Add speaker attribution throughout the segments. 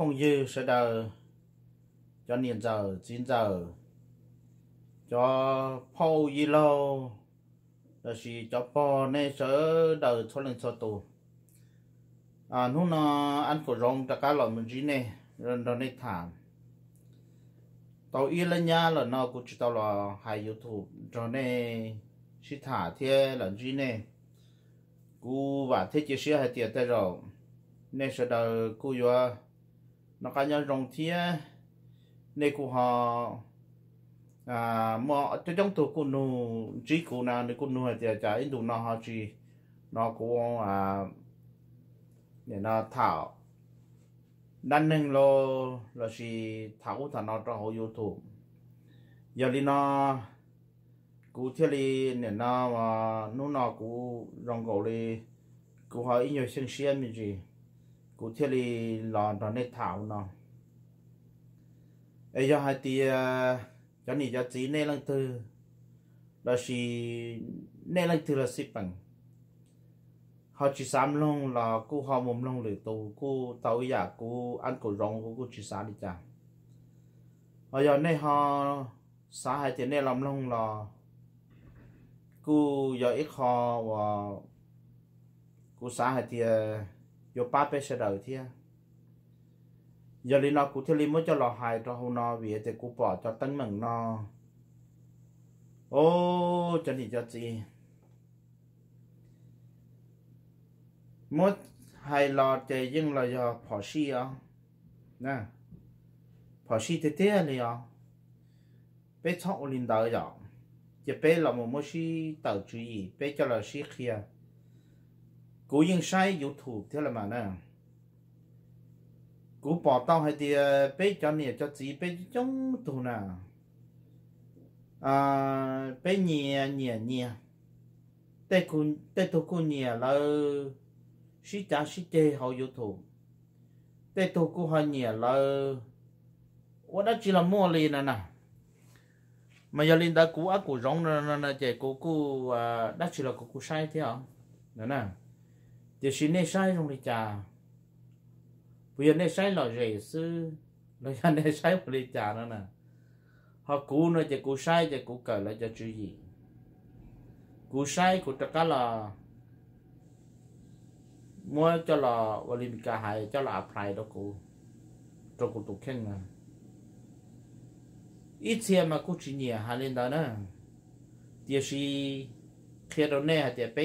Speaker 1: phong dư sẽ đợi cho niên giờ chín giờ cho phô dư lô là chỉ cho phô nên sẽ đợi cho lên cho tù à lúc nó ăn của rong cho cá lợn mình gì nè rồi nó này thả tàu y lên nhà là nó cũng chỉ tàu là hai youtube cho nên chỉ thả thế là gì nè cú và thế chỉ sẽ hai tiền tới rồi nên sẽ đợi cú vừa nó cá nhân rồng thia nè cụ họ à mà cho trong tổ cụ nô chỉ cụ nào nè cụ nô thì chả ít đủ nó họ chỉ nó cụ à để nó thảo đan nâng lo là gì thảo thằng nó cho họ youtube giờ thì nó cụ thiết thì để nó mà nó nó cụ rồng cổ thì cụ họ ít nhiều sinh xiên gì cụ thể là lòn rồi nên thảo nó ấy do hai tí ờ, cho nên cho chỉ nên lần thứ là chỉ nên lần thứ là xếp bằng họ chỉ sắm luôn là cô họ mồm luôn lửa tù cô tàu giả cô ăn cổ rong của cô chỉ sắm đi chả bây giờ này họ xã hai thì này làm luôn là cô giờ ít họ và cô xã hai thì yo pa pe sẽ đầu thia yo à? lý nó cụ thi lý mới cho lò hài cho hô nó vì thế cụ bỏ cho tân mừng nó ô cho thì cho chị mốt hai lò chè nhưng là giờ bỏ xi à nè bỏ xi thế thế này à bé chọn linh đạo rồi chỉ bé là một mối xi tàu chú ý bé cho là xi kia cú yên sai dụ thủ thế là mà nè cú bỏ tao hay thì bé cho nè cho chị bé nè à bé nhẹ nhẹ nhẹ tê cú tê thủ cú nhẹ là sĩ cha sĩ chê hậu dụ thủ tê thủ cú hay nhẹ là 我那只能摸你了呢。mà giờ linh đã cú ác cú rong nè nè nè chạy cú cú à, đã chỉ là cú cú sai thế hả nè nè เดี๋ยวชินเนใช้ตรงนี้จ้าเพื่อนเนใช้หล่อเจซื้อเราอยากเนใช้บริจาคนั่นน่ะฮะกูเนี่ยจะกูใช้จะกูเกิดแล้วจะจยกูใช้กูจะก็ล่อมัวจะรอวลิมิกาหายจะรออภัยตัวกูตัวกูตุกเข่งอ่ะอีเชียมากูจีเนียฮาเลนดานะเดี๋ยวชีเคลียร์ตรงนี้ฮเดี๋ยวไป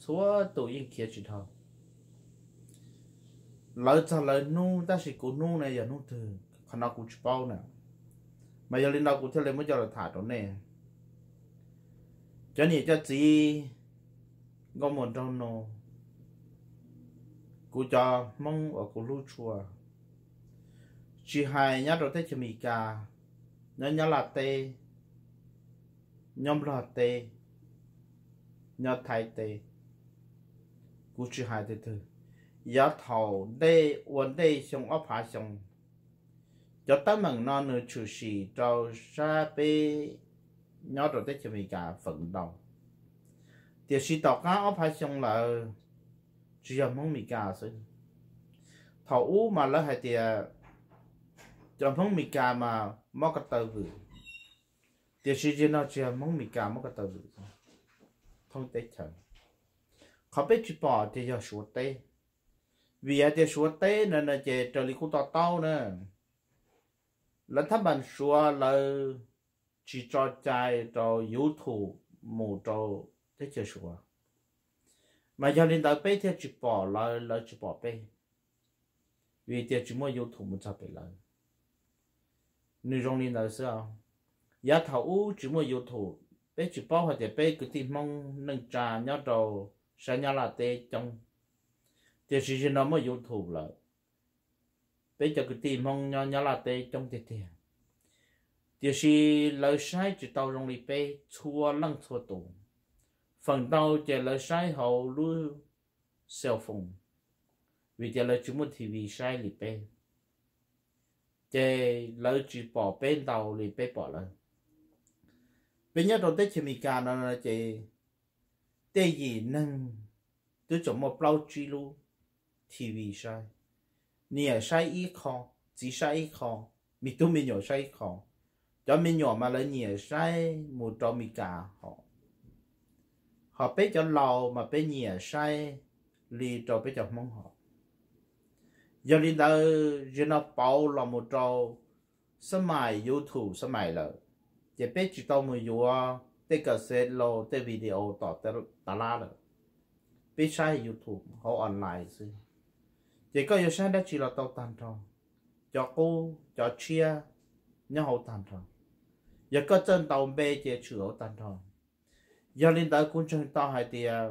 Speaker 1: số tổ yên kia chỉ thọ lỡ cho lỡ nu ta chỉ cố nu này giờ nu thử còn nó cũng chụp bao nè mà giờ linh đạo cũng theo lên mới giờ là thả đó nè cho nên cho gì, ngon một trong nó, cú cho mong ở cú lưu chùa chỉ hai nhá đầu tới chỉ mì cà nhá nhá là tê nhóm là tê nhá thái tê กูจะหายเถอะยาเท่าได้วันได้ชงอภาชงจะตั้งมังนอนเนื้อชูชีเจ้าซาเปย้อนตัวได้จะมีการฝังดองเดี๋ยวชีต่อการอภาชงเลยจะยังไม่มีการสิเท่าอู้มาแล้วให้เดี๋ยวจะไม่มีการมามอกตัวบือเดี๋ยวชีจะนอนจะไม่มีการมอกตัวบือ通得成。biết chụp เขาไปชิปอจะยอชัวเต้วียจะชัวเต้นั่นนะเจเจลิคุต่อเต้านะแล้วถ้ามันชัวเรา chỉ cho chạy cho yếu thủ mù cho thế chưa sửa mà giờ linh đạo bây thì chụp bỏ là là chụp bỏ bây vì thế chỉ mua yếu thủ mù cho bây lại nữ trong đến tới sao giá thầu chỉ mua yếu thủ bây chụp bỏ hoặc là bây cứ tìm mong nâng trà nhau đầu sa nhà là tê trong tê sĩ sĩ nó mới vô thù lợi bây giờ cái tìm mong nhà nhà là tê trong tê tê tê sĩ lời sai chỉ tàu rong lì bê chua lăng chua tù phần tàu chỉ lời sai hậu lưu cell phone vì chỉ lời chúng mình thì vì sai lì bê chỉ lời chỉ bỏ bên tàu lì bê bỏ lên bây giờ tôi tới chemical nó là chỉ tê gì nâng tôi chọn một bao chi lu thì vì sai nè sai ít chỉ sai ít khó mình tôi mình nhỏ sai khó cho mình nhỏ mà lấy nè sai một trò mình cả họ họ bé cho lầu mà bé nè sai lì trò bé cho mong họ giờ đi đâu giờ nó bảo là một trò sớm mai yêu thủ sớm mai rồi giờ chỉ tao mới yêu tê cả xe lô tê video tỏ tê tà la được bị sai youtube họ online chứ chỉ có yêu sai đã chỉ là tàu tàn tròn cho cô cho chia nhớ họ tàn tròn giờ có chân tàu bê chỉ chửa họ tàn tròn giờ lên tới cũng chân tàu hai thì à,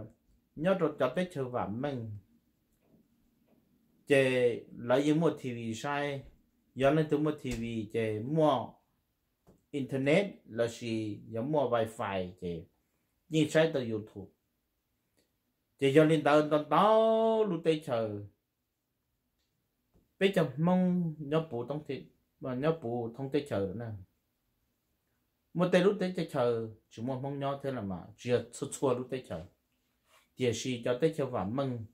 Speaker 1: nhớ rồi cho tết chơi vạm mình chỉ lấy những một tv sai giờ lên từ một tv chỉ mua internet là gì giống mua wifi chị nhưng sai từ youtube chị cho liên tờ tao tao lu tây chờ bây giờ mong nhớ bù thông tin mà nhớ bù thông tin chờ nữa nè một tay lu tây chờ chúng mong mong nhớ thế là mà chưa xuất xua lu tây chờ thì gì cho tây chờ và mừng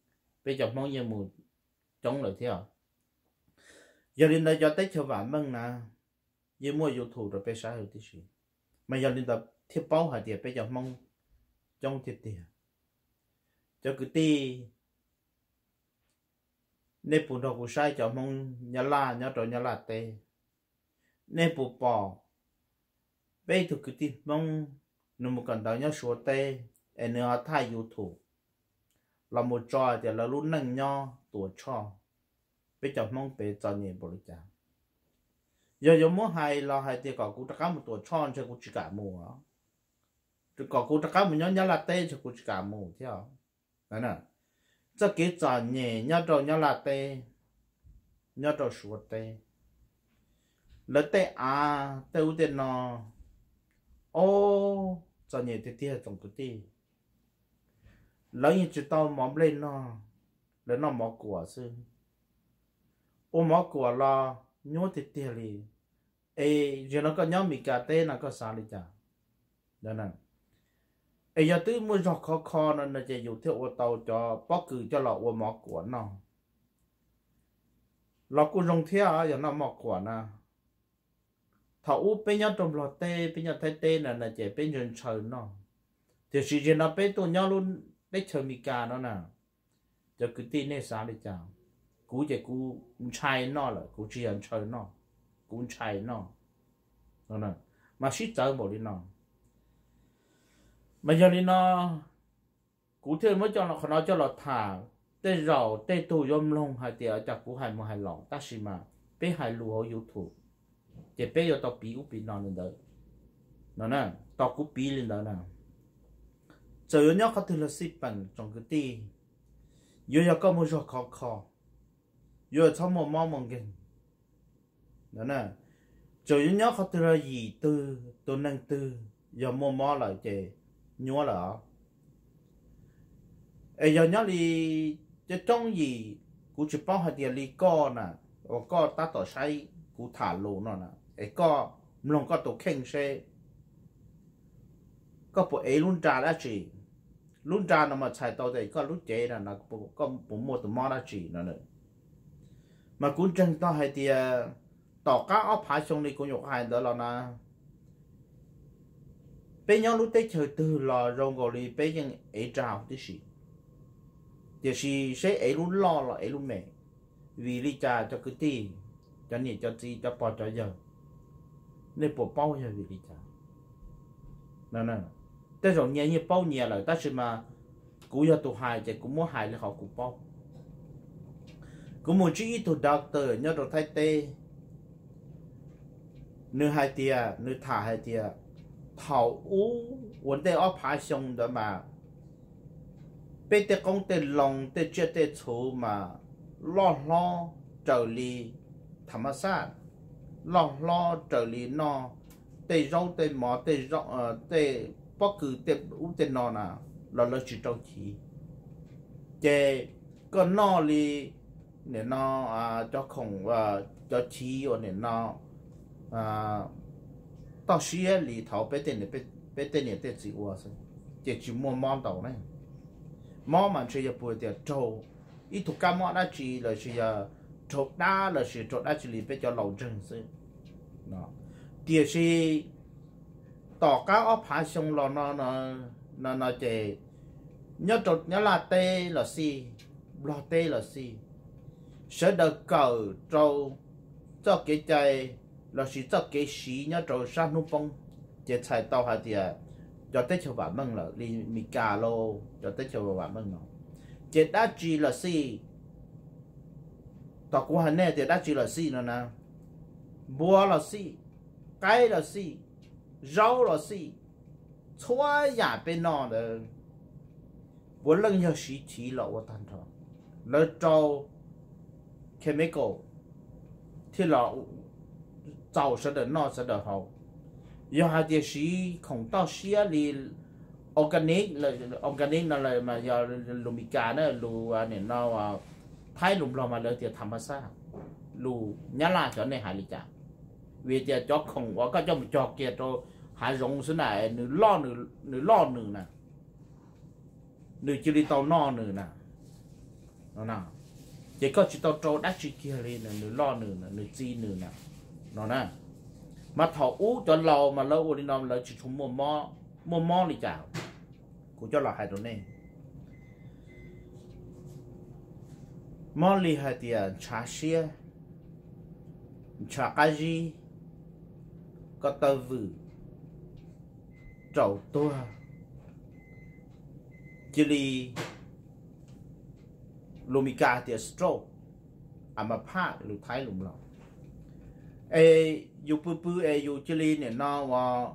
Speaker 1: bây giờ mong như một chống lại thế à giờ liên tờ cho tây chờ và mừng nè ye mua youtube rồi bé sai rồi tí gì mà giờ linh tập thiết bao hả tiệt bây giờ mong trong thiết tiệt cho cứ tí nên phụ đồ của sai cho mong nhà la nhà trò nhà la tê nên phụ bỏ bây giờ cứ tí mong nó một cần đó nhà số tê em nữa thay youtube là một trò thì là luôn nâng nhau tuổi cho bây giờ mong bé cho nhiều bồi dưỡng giờ giờ mua hay là hay tiền cỏ cũng cá một tuổi tròn cho cũng chỉ cả mùa chứ cỏ cũng cá một nhóm nhá là tê cho cũng chỉ cả mùa thế à nè cho cái trò nhẹ nhá trò nhá là tê nhá trò sủa tê lỡ tê à tê u tê nó ô trò nhẹ tê tê trong cái tê lỡ như chỉ tao móm lên nó lỡ nó mỏ của xưa ô mỏ của lo nhốt tê tê liền ai giờ nó có nhau mì cà tê nó có sao đi chả đó nè ai giờ tới mua giọt khó khó nó nó chỉ dùng theo ô tàu cho bóc cử cho lọ ô mỏ của nó lọ cũng dùng theo giờ nó mỏ của nó thảo u bên nhau trong lọ tê bên nhau thấy tê là là chỉ bên nhân chờ nó thì sự gì nó bên tụi nhau luôn đấy chờ mì cà nó nè cho cứ tin nên sao đi chả cú chỉ cú trai nó là cú chỉ ăn chơi nó cũng chạy nó nó nè mà xí tớ bỏ đi nó mà giờ đi nó cụ thể mới cho nó nó cho nó thả tê rầu tê tu yom long hai tiệt chắc cú hai một hai lòng ta xí mà bé hai lù yếu youtube chỉ bé yo tao bị u bị nó lên đó nó nè tao cú bị lên đó nè giờ nhớ có thể là xí bằng trong cái ti giờ có một giờ khó khó giờ thăm một mong mong kinh đó nè chủ những nhóc khó tư gì tư tôi năng tư giờ mua mò lại chè nhúa lỡ ấy giờ nhóc đi cho trong gì cũng chỉ bao hạt tiền đi co nè ở co ta tỏ say cũng thả lù nó nè ấy co lòng co tổ khen xe có bộ ấy luôn trả đã chỉ luôn trả nó mà xài tàu thì có lúc chế là nó có bộ mua từ mò đã chỉ nó nữa mà cũng chẳng tao hay tiền tỏ cá ốc phải xong đi cũng nhục hai đó là na bây giờ lúc tết chơi từ là rong gọi đi bây giờ ấy trào tí gì thì gì sẽ ấy luôn lo là ấy luôn mẹ vì lý cha cho cứ tì cho nhỉ cho gì cho bỏ cho giờ nên bỏ bao giờ vì lý cha nè nè tết rồi nhẹ như bao nhẹ là ta sẽ mà cú giờ tụ hại thì cũng muốn hại là họ cũng bao cũng muốn chỉ ít tụ doctor nhớ đồ thay tê nữ hai tia nữ thả hai tia thảo u vấn đề ở phá xong đó mà bây giờ công tế lòng tế chết tế chú mà lo lo trở lý thẩm sát lo lo trở lý nó tế rau tế mỏ tế rau ờ, tế bất cứ tế u tế nó nào lo lo chỉ trâu chỉ chế có nó lý nên nó à cho không à ờ, cho chi ở nên nó à tao xí lì thầu bé tên này bé tên này tên gì quá sao mua món đầu này món mà chỉ là tiền trâu ít thuộc cả món đó chỉ là chỉ là trộn là chỉ trộn đá chỉ là cho lẩu trứng chứ nó tiền xí tỏ cá ốp hạ xong là nó nó nó nó chỉ nhớ trộn nhớ là tê là xi là tê là xi sẽ được cờ trâu cho cái chơi là chỉ cho cái xí nhá cho sang nung phong chế chạy tàu hay thì cho tới chiều vả mừng là đi mì cà lô cho tới chiều vả mừng nó chế đã chỉ là xí tàu của hắn này chế đã chỉ là xí nó nè bùa là xí cái là xí rau là xí chua nhà bên nọ đó vốn lần nhiều xí chỉ lọ, vô thành thôi lỡ cho chemical thì là 早时的那时的好，ด后就是ของต้อเชียลีออร์แกนิกเลยออร์แกนิกนั่นเลยมายาลูมิกาเนี่ยลูเนี่ยนอว่าไพ่ลุมเรามาเลยเตียธรรมชาติลูยะลาจอนในหาลิจกเวียเตียจอกของว่าก็จะมจอกเกียโต หารงสนายหนึ่งล่อหนึ่งหนึ่งล่อหนึ่งนะหนึ่งจิริตวนอหนึ่งนะนั่นเจ้าก็จิตตโตไดจิเกียรีหนึ่งหล่อหนึ่งหนึ่งจีหนึ่งนะนอนะมาถอดอู้จนเรามาเล่าวันี้นอนเราชิชุมมอมมอมมอนี่จ้าคกูจะหลอกให้ตัวนี้มอลีหตดยาชาเชียชากาจีก็ตัววืจาตัวจิลีลูมิกาเดียสโตรอามาพาหรือไทยหลุมหลอก ai dù bự ai dù chỉ li nó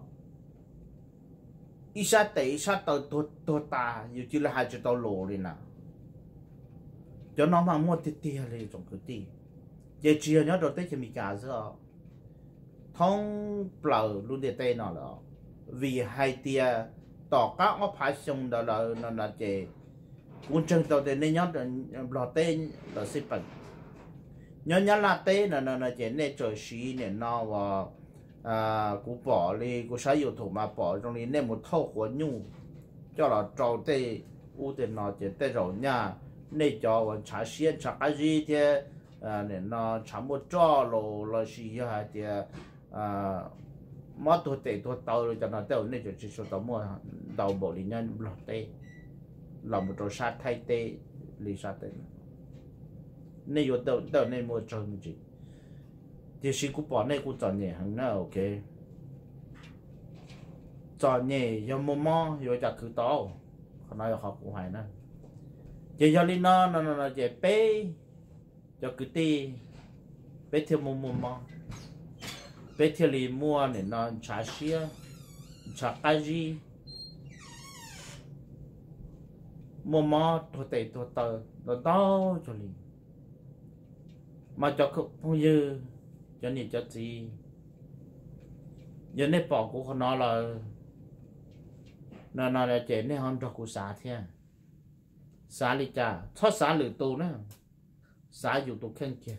Speaker 1: ít sát tệ sát tàu tàu tàu ta dù chỉ là hai chữ tàu lỗ đi nè cho nó mà mua tít tít lên trong cái tít giờ chỉ nhớ đầu tết chỉ mình cả rồi thông bầu luôn để tê nó rồi vì hai tia tỏ các ngõ phải xong đó là nó là chỉ cuốn chân tàu để nên nhớ là tê là xếp bằng nhớ nhớ là tế là là là chỉ nên trời xí nè nó và à cú bỏ đi cú sử dụng thủ mà bỏ trong đi nên một thâu của nhu cho là trâu tế u tê nó chỉ tế rồi nha nên cho và trả xiên trả cái gì thế à nè nó trả một trò lô là gì hả thì à mất thu tế thu tàu rồi cho nó tê nên chỉ số tàu mua đầu bộ đi nhân lọt tế là một trò sát thay tế lì sát tế này yo đầu đầu nay mua cho mình chị thì xin cú bỏ nay cú chọn nhẹ hẳn nữa ok chọn nhẹ giờ mua mò giờ chặt cứ tao còn nói học cũng hay nè chị cho linh nó nó nó giờ bé cho cứ ti bé theo mua mò mò bé theo lì mua này nó chả xia chả cái gì mua mò thôi tệ thôi tờ nó đau cho linh mà cho không không dư cho nên cho gì giờ này bỏ của con nó là nó nó là chế này hòn cho của xã thế à. xã lý cha thoát xã lử tu nữa xã dù tu khen kia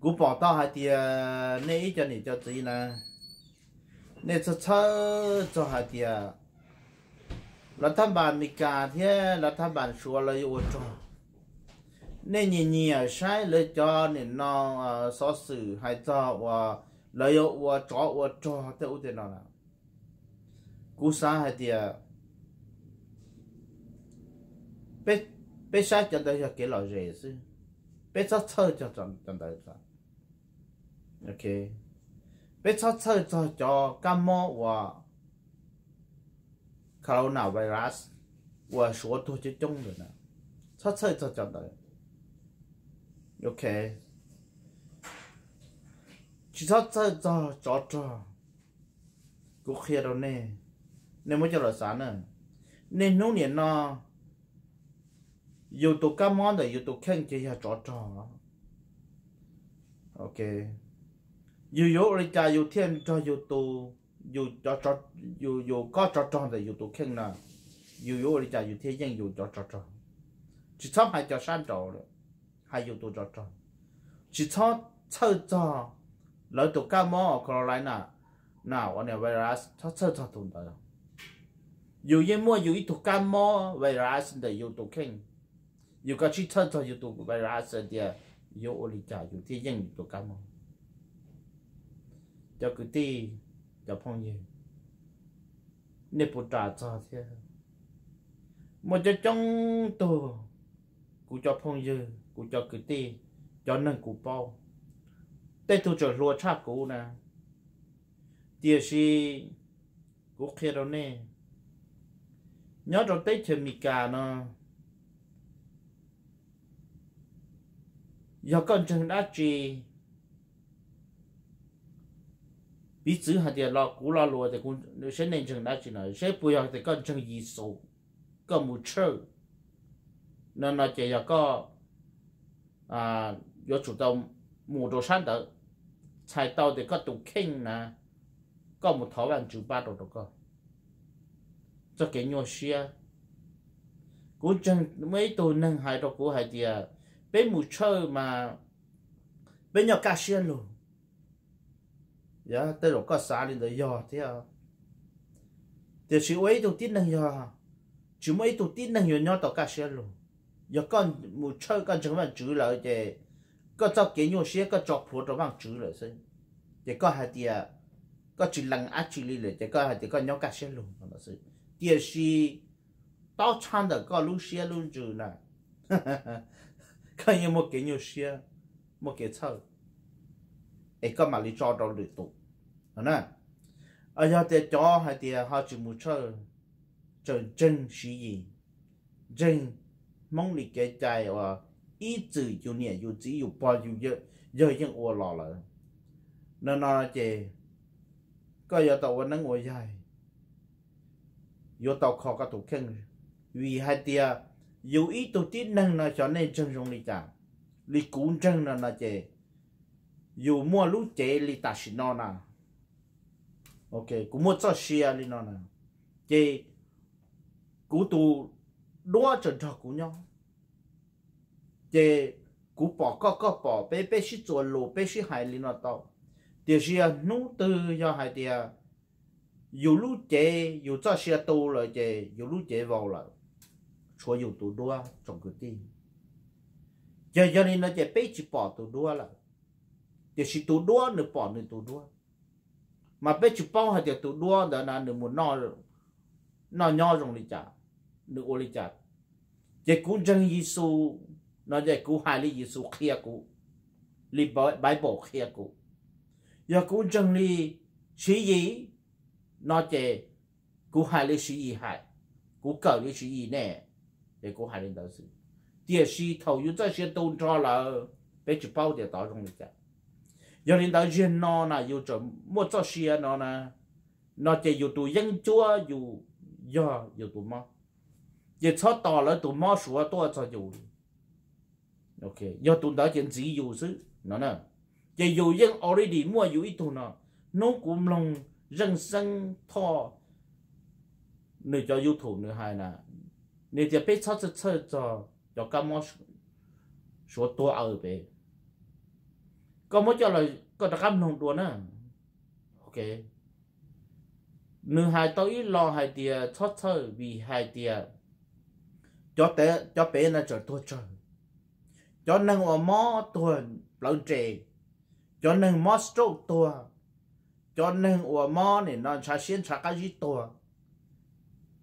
Speaker 1: cú bỏ tao hai tia nãy cho nên cho gì nè nè cho cho cho hai tia รัฐบาลมีการที่รัฐบาลชัวร์เลยโอ้จอ nên nhìn nhìn ở sai lấy cho nên nó so sử hay cho và lấy yêu và cho và cho tới ưu tiên nó là cú sa hay thì bé bé sai cho tới cho cái loại gì chứ bé cho chơi cho cho cho tới cho ok bé cho chơi cho cho cam mò và corona virus và số thuốc chữa chung rồi nè cho chơi cho cho tới 이렇게 지사자자 저자 그렇게라네 내 모자로 사는 내 눈에나 요도 까만다 요도 캔게야 저자 오케이 요요 리자 요텐 저 요도 요저저 요요 까저저다 요도 캔나 요요 리자 요태쟁 요저저저 지참 하자 산다오래 hay yêu tu cho cho chỉ cho chơi cho lỡ tụ ca mò còn lại nè nào anh virus cho chơi cho tụ đó yêu yên mua yêu ít tụ ca mò virus để yêu tụ kinh yêu cái chỉ chơi cho yêu tụ virus thì yêu ôn trả yêu thì yên tụ ca mò cho cứ đi cho phong nhiên nếp bố trả cho thế một cái trong tù cũng cho phong dương cú cho cái ti cho nâng cụ bao tê thu cho lúa cha cụ nè tia si cụ kia đâu nè nhớ cho tê chơi mì cà nè giờ con chừng đã chi bí chữ hạt địa lo cú lo lúa thì cũng sẽ nên chừng đã chi nè sẽ bây giờ thì con chừng gì số có một chơi nên là chỉ là có à có chủ động mua đồ sản đó chạy tàu thì có tụ kinh nè có một thảo bạn chủ ba đồ đó cơ cho cái nhau xia cũng mấy tụ nâng hai đồ của hai thì bên một chơi mà bên nhau cá xia luôn dạ tới lúc có xa lên rồi giờ thế à thì ấy tụ tin nâng giờ chỉ mấy tụ tin nâng giờ nhau tàu cá xia luôn 有干木车干什么煮了的，个做几样些个做铺都帮煮了先，这个还的啊，个煮冷啊煮里了，这个还的个鸟干些弄了是，第二是到餐的个卤些卤煮呢，哈哈哈，看有没几样些，没给炒，哎个嘛你找到的多，啊那，哎呀这家还的还煮木车，真真是人，真。mong lý cái chạy và ít trừ chú nhẹ chú chỉ chú bao chú dơ dơ chân ô lọ lỡ nó nó chê có yếu tàu vẫn năng ngồi dài yếu tàu khó cả thủ khen vì hai tia yếu ít tổ chức năng nó cho nên chân rong lý chả lý cún chân nó nó chê yếu mua lúc chê lý tà xí nó nà ok cũng mua cho xí à lý nó nà chê cú tu đua cho cho cú nhau để cú bỏ có có bỏ bé bé xí chuột lù bé xí hải linh nó tao thì xí à nú tư cho hải thì à, dù lúc chế dù cho xí à tu rồi chế dù lúc chế vào rồi chúa dù tu đua trong cái gì giờ giờ này nó chế bé chỉ bỏ tu đua là thì xí tu đua nữa bỏ nữa tu đua mà bé chỉ bỏ hay thì tu đua đó là nữa muốn nọ nọ nhỏ rồi đi chả được ô li chặt chỉ cú dân Giêsu nó chỉ cú hai li Giêsu kia cú li bài bộ kia cú giờ cú dân li sĩ gì nó chỉ cú hai li sĩ gì hai cú cỡ li sĩ gì nè để cú hai li đó sự địa sĩ thầu yếu cho sẽ tôn cho là bé chụp bao để tỏ trong lịch chặt giờ đến đó riêng nó là yếu cho mua cho xe nó là nó chỉ yếu tụ dân chúa yếu do yếu tụ mau giờ cho tỏ là tụi mò sủa to cho dù ok giờ tụi đó chuyện gì dù chứ nó nè giờ dù dân already mua dù ít tụi nó nó cũng lòng dân dân thọ nơi cho youtube nữa hay là nơi giờ biết cho cho cho cho các mò sủa to ở về có mỗi cho là có đặc âm lòng đùa nữa ok nữ hài tôi lo hài tiệt thoát thơ vì hai tiệt cho tế cho bé là cho tôi chơi cho nâng ở mò tôi lâu trẻ cho nâng mò stroke tôi cho nâng ở mò này nó xa xiên xa cái gì tôi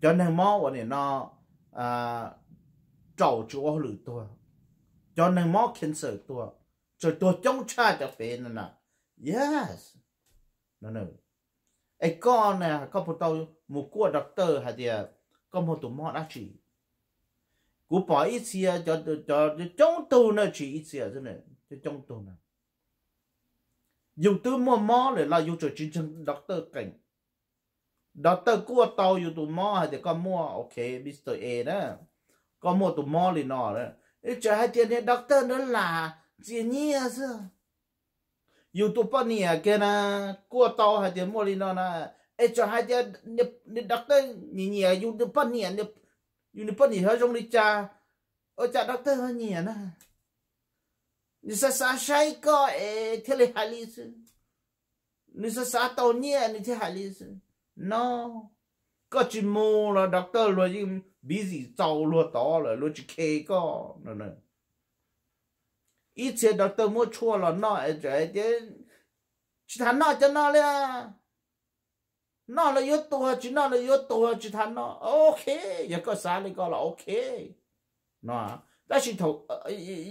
Speaker 1: cho nâng mò ở này nó à trầu chúa lử tôi cho nâng mò kiến sự tôi cho tôi chống cha cho bé nè nè yes nó nữa ai con nè có một tàu một cua doctor thì có một tụi mò đã chỉ cú bỏ ít xia cho cho trong tu nó chỉ ít xia thế này trong tu này dùng từ mua mò để là dùng cho chính chân doctor cảnh doctor cua tàu dùng tụ mò thì con mua ok Mr A đó con mua tụ mò thì nọ đó ít cho hai tiền này doctor đó là chuyện nhi sao dùng tụ bao nhiêu cái na cua tàu hay mua thì nọ na ít cho hai tiền này doctor nhỉ nhỉ dùng tụ bao nhiêu อยู่ในปนี่เฮาจงริจาเออจากด็อกเตอร์เฮาเนี่ยนะนี่ซาซาชัยก็เอเทเลฮาลิสนี่ซาซาตอเนี่ยนี่เทฮาลิส no ก็จิโมละด็อกเตอร์เลยยิ่ง busy เจ้าลัวต่อเลยลัวจิเคก็นั่นน่ะ一切 doctor 莫错了，那哎这这，其他那就那了。nó là yếu tố chứ nó là yếu tố chứ thằng nó ok giờ có xa thì có là ok nó đó chỉ thầu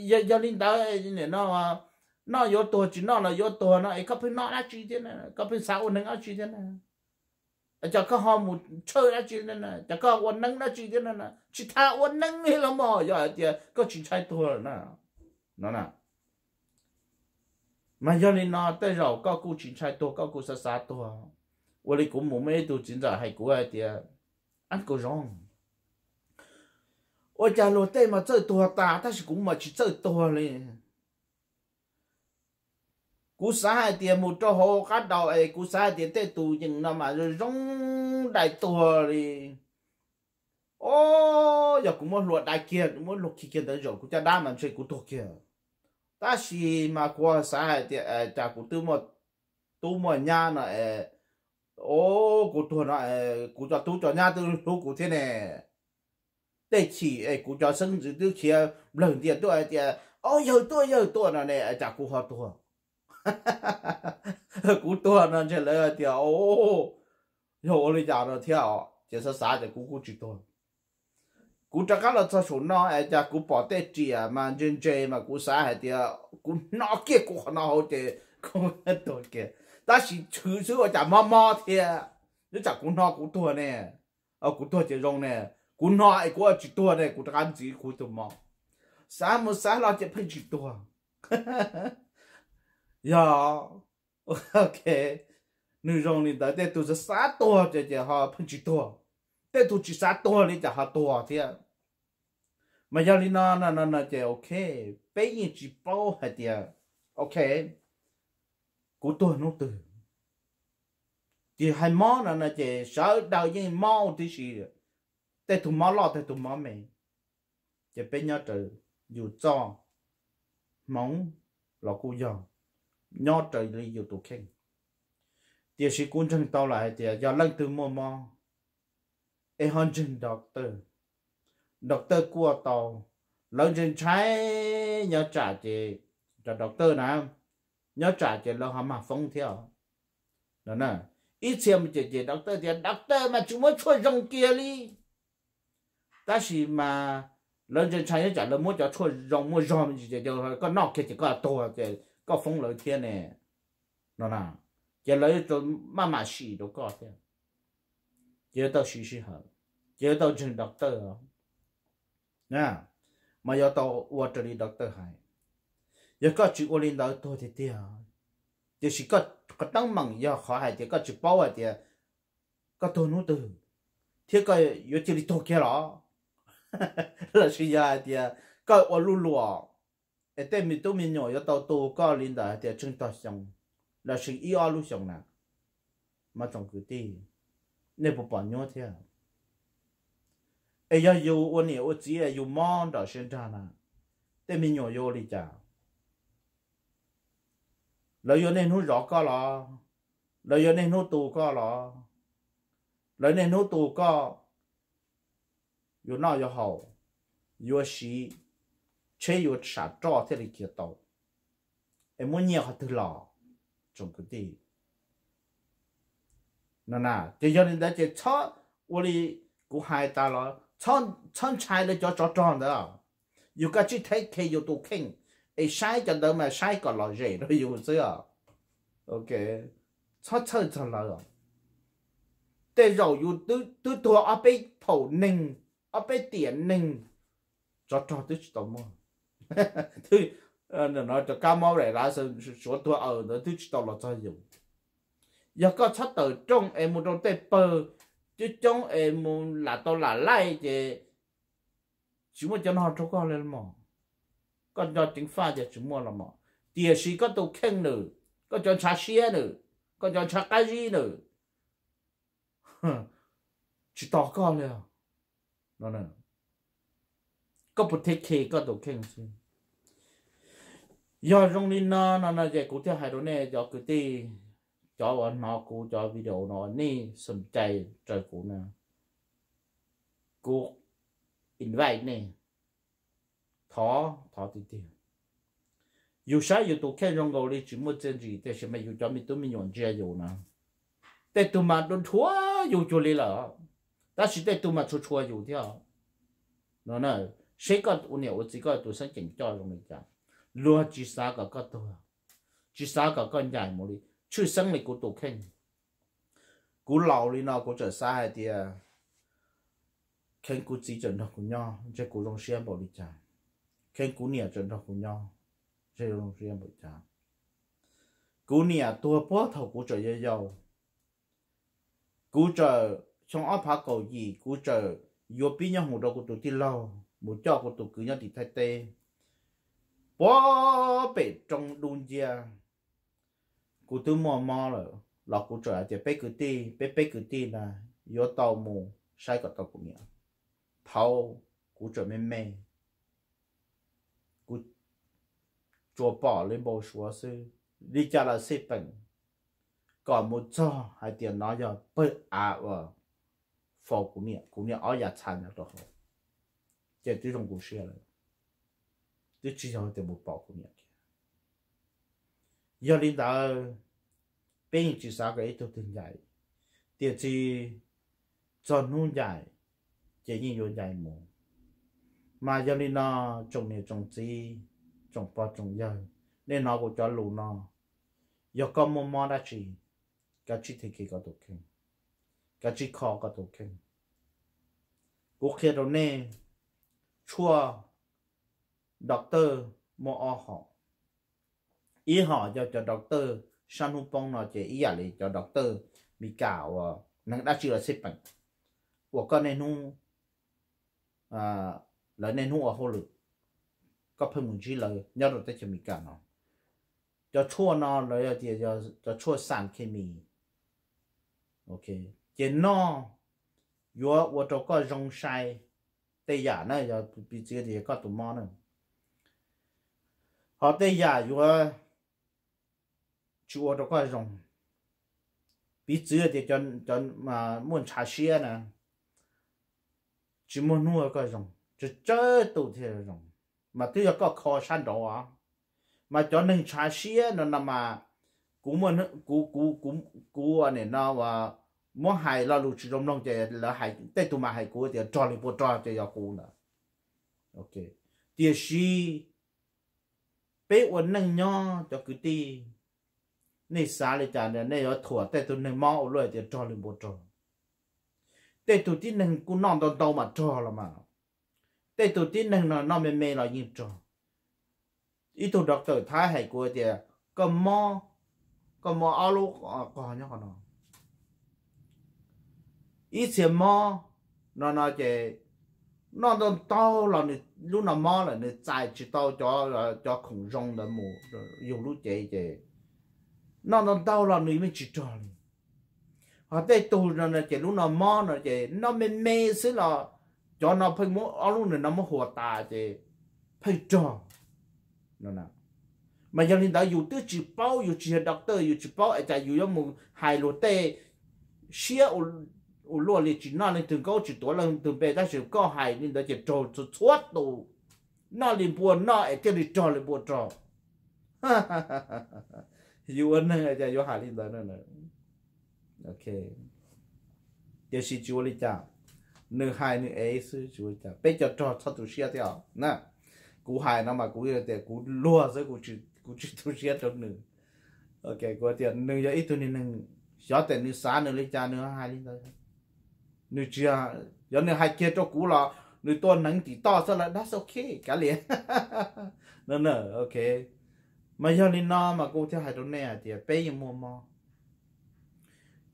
Speaker 1: giờ giờ linh đó này nó nó yếu tố chứ nó là yếu tố nó ấy cấp nó là chỉ thế này cấp sáu nâng nó chỉ thế này cho các họ một chơi nó chỉ thế này cho các quân nâng nó chỉ thế này chỉ thà quân nâng này là mò giờ thì có chỉ chạy tù rồi nè nó nè mà giờ linh nó tới rồi có cụ chỉ chạy tù có cụ sa sa tù 我哋講冇咩都真係係嗰一啲啊個樣。我家落地嘛，最多大，但是講嘛是最多咧。cú xã tiền một cho họ cắt đầu ấy cú xã tiền tết tù nhưng rồi rong đại tù đi ô giờ cũng muốn luật đại kia cũng muốn luật kia tới rồi cũng cha đam làm chuyện cũng thuộc kia ta chỉ mà qua xã tiền ta cũng tư một tu một nhà là ô cụ tuổi lại cụ cho tu cho nhà từ tú cụ thế này đây chỉ ấy cụ cho sưng từ tôi kia lần tiền tôi thì ô giờ tôi giờ tuổi là này chả cụ họ tôi cụ tuổi là chơi lấy thì ô giờ tôi giờ nó theo chỉ là sao thì cụ cụ chỉ tôi cụ cho các là cho số nó ấy chả cụ bỏ tết chỉ à, mà trên trên mà cụ sao thì à, cụ nó kia cụ nó hỗ trợ không hết tôi kia ta chỉ chữ chữ ở chả mò mò thì chứ chả cũng no cũng thua nè ở cũng thua chỉ rong nè cũng no ai cũng chỉ thua nè cũng làm chỉ cũng thua mò sáng một sáng lo chỉ phải chỉ thua giờ ok nữ rong đi tới đây tôi sẽ sao thua chỉ chỉ họ phải chỉ thua đây tôi chỉ sao thua thì cho họ thua thì mà giờ thì nó nó nó nó chỉ ok bây giờ chỉ bao hết đi ok của tôi nó từ chỉ hai món là là chè sợ đầu như mò thì gì rồi tê tụi lo tê tụi mò mày chỉ bên nhau trời dù cho móng là cô giò nhau trời đi dù tụi khen chỉ sĩ cuốn chân tao lại thì giờ lần từ mò mò e hơn chân doctor doctor của tàu, lần chân trái nhau trả chè, cho doctor nào nhớ trả cho lo họ mà phong theo đó nè ít xem mà chỉ chỉ doctor thì doctor mà chúng mới chui rong kia đi ta chỉ mà lớn trên trái trả là muốn cho chui rong muốn rong gì chỉ có nọ kia chỉ có to chỉ có phong lợi thiên này đó nè chỉ lấy cho mà mà xì đâu có thế chỉ đâu xì xì hả chỉ đâu chừng doctor nè mà giờ tao uất đi doctor hay giờ có chữ ô linh đó tôi thì tiếc thì chỉ có có tăng mặn giờ khó hay thì có chữ bảo hay thì có tôi nuốt, từ thế có yếu chỉ đi tôi kia đó là suy ra thì có ô lu à ở đây mình tôi mình nhỏ giờ tao tôi có linh đó thì chúng ta xong là suy ý ô lu xong nè mà trong cái gì nên bộ bỏ nhau thế ai giờ yêu ô nè ô chỉ yêu mong đó sinh ra nè đi 对面有有的讲。เราอยู่ในนู้นหรอก็หรอเราอยู่ในนู้นตูก็หรอเราในนู้นตูก็ อยู่นอกอยู่หออยู่สีเชยอยู่ฉาจ้อที่ลิเกียโตไอ้มุ่งเนี่ยเขาถือหล่อจงกุฏินั่นน่ะจะย้อนได้จะชอบวันนี้กูหายตาหรอช่อนช่อนช้เลยจ่อจ่อจ้อนเด้ออยู่กับจีเทยเคยอยู่ตัวเข่ง诶，晒就等嘛晒个落热都有这啊，OK，擦擦擦那个，但肉有都都多阿被泡凝，阿被点凝，抓抓都知道么？都呃那就感冒来啦，是说多熬的都知道了才有。要搞擦到中诶，木中对包，就中诶木拿到拿来的，什么叫那好做过来了么？có cho chính pha giờ chúng mua làm mỏ địa sĩ có tàu khen nữa có cho trà xe nữa có cho trà cái gì nữa chỉ tỏ con liền à? nó nè có một thế kỷ có tàu khen chứ giờ trong đi nó nó nó dạy cụ theo hai đứa này cho cứ đi cho anh nó cụ cho video nó nè sầm chạy trời cụ nè cụ invite nè thọ thọ tí tí dù sao dù tụ khen rong chỉ một chân gì thế mà dù cho mình tụi mình chơi dù nè thế tụi mà đôn chúa dù cho lý là ta chỉ thế tụi mà chúa chúa dù theo nó nè sẽ có ôn nhiều chỉ có tụi sáng chỉnh cho rong này cả luôn chỉ sao cả có tụi chỉ sao cả con dài một đi chứ sáng này của tụ khen cú lão đi nào của trở sai thì à, khen cú chỉ trở nó của nhau chứ cú long xem bảo đi chàng khen cú nia trên đầu của nhau chơi luôn riêng bởi cha cú nia tua bó thầu cú trời dây dầu cú trời trong áp hạ cầu gì cú trời vô bí nhau hùng đầu của tụi ti lâu một cho của tụi cứ nhau thì thay tê bó bể trong đun gia cú tư mò mò rồi lọ cú trời thì bé cứ ti bé bé cứ ti là vô tàu mù sai cả tàu của nia thâu cú trời mê mê chùa bỏ lên bầu xúa sư đi chả là xếp bệnh còn một cho hai tiền nói giờ bớt à ở phò của mẹ của mẹ ở nhà chăn được rồi chỉ tôi trong cuộc xe này tôi chỉ cho tôi một bảo của mẹ miệng giờ đi đó bên chỉ sao cái tôi tin dạy tiền chỉ cho nuôi dạy chỉ nhìn vô dạy mù mà giờ đi nó trồng nhiều trồng chi trồng bò trồng dâu nên nó bộ cho lù nó giờ có mua mò đã chỉ cả chỉ thì kia có tổ kinh cả chỉ khó có tổ kinh cố kia đâu nè chua doctor mua ở họ ý họ cho cho doctor san hung bông nó chỉ ý à lý cho doctor bị cào nâng đã chỉ là xếp bằng của con nên hung à là nè hung ở hồ lực có phần muốn chi lời nhớ được tới cho mình cả nó cho chua nó giờ thì cho cho chua sản khi mình ok chỉ nó yo wo cho có rong sai tây giả này giờ bị chia thì có tụi mò nữa họ tây giả yo chua cho có rong bị chia thì cho cho mà muốn trà xia nè chỉ muốn nuôi có rong chỉ chơi đủ thì rong mà tôi có khó san đó mà cho nên trà xia nó nằm mà cú muốn cú cú cú cú này nó và muốn hại là lụt chỉ trong nông chơi là hại tây tụ mà hại cú thì cho lên bộ cho chơi vào cú nữa ok thì xí bé uốn nâng nhau cho cứ đi nên xa lại chả này nên ở thủa tây tụ nâng mau rồi thì cho lên bộ cho tây tụ tí nâng cú non đòn đâu mà cho là mà tê tụ tin năng nó ờ, nó mềm mềm là nhìn tròn ít tụ đọc tử thái hải của thì có mò có mò ao lúc có nhá còn nó ý xem mò nó nó chỉ nó đâu to là lúc nào mò là nó chạy chỉ to cho ờ, cho khủng rong là mù dùng lúc chạy chạy nó nó đau là nó mới chỉ tròn họ tê tụ nó là chỉ lúc nào mò nó chỉ nó mềm mềm xí là จอนอเพิ่งมัวเอาลูกหนึ่งน้ำมัวหัวตาเจเพิ่งจอนั่นนะมันยังนี่เราอยู่ตัวจีเป้าอยู่จีด็อกเตอร์อยู่จีเป้าอาจอยู่ยังมึงยรูลเต้เชี่ยอุอุลวเลยจีน่าเลยถึงก็จีตัวเลยถึงไปได้จีก็หายนี่เราจะโจจะชวดตัวน่าลิบบัวน่าไอ้เจ้าลิจอลิบัวจอฮ่าฮ่าฮ่าฮ่าอยู่อันนั้นอาจารอยู่หาลินเดอร์นั่นเลยโอเค เดี๋ยวสิจูลิจ้า nữ hai nữ ấy sư chú ta bây giờ cho cho tu sĩ theo nè cú hai nó mà cú thì cú lúa rồi cú chỉ cú chỉ tu sĩ cho nữ ok cú thì nữ giờ ít tu nên giờ thì nữ sáng nữ lấy cha nữ hai lên thôi nữ chưa giờ nữ hai kia cho cú là nữ tuần nắng thì to sao là that's ok cả liền nè nè ok mà giờ nên nó mà cú theo hai tuần nè, thì bây giờ mua mò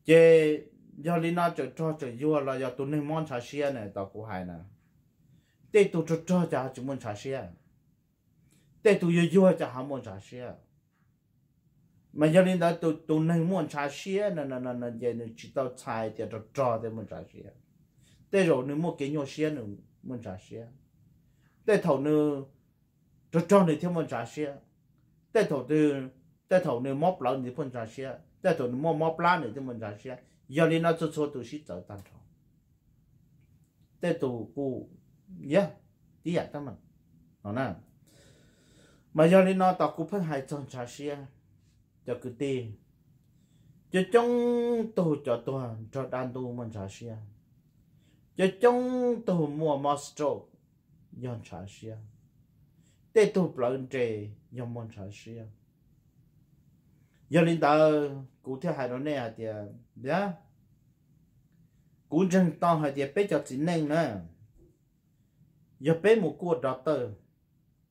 Speaker 1: chế giờ lý nó cho cho cho vua là giờ tụi nên muốn xà xia này tao cũng hay nè tê tụi cho cho cho chúng món xà xia tê tụi vua vua cho hả muốn xà xia mà giờ lý đó tụi tụi nên muốn xà xia nè nè nè nè giờ nó chỉ tao xài thì cho cho thì muốn xà xia tê rồi nó muốn cái nhau xia nữa muốn xà xia tê thầu nó cho cho thì thêm món xà xia tê thầu từ tê thầu nó móc lợn thì món xà xia tê thầu nó móc móc lá nữa thì muốn xà xia giờ đi nó cho cho tụi sĩ trở tan trò tê tụ cụ nhá đi ăn ta mình nó nè mà giờ đi nó tao cũng phải hai chọn trà xia cho cứ tê cho trong tụ cho tụ cho đàn tụ mình trà xia cho trong tụ mua mastro yon trà xia để tụ plon trề yon mon trà xia giờ linh ta cụ thể hai đó nè à, thì nhá cũng chẳng tao hai thì bé cho chính nên nè giờ bé một cua đọt tờ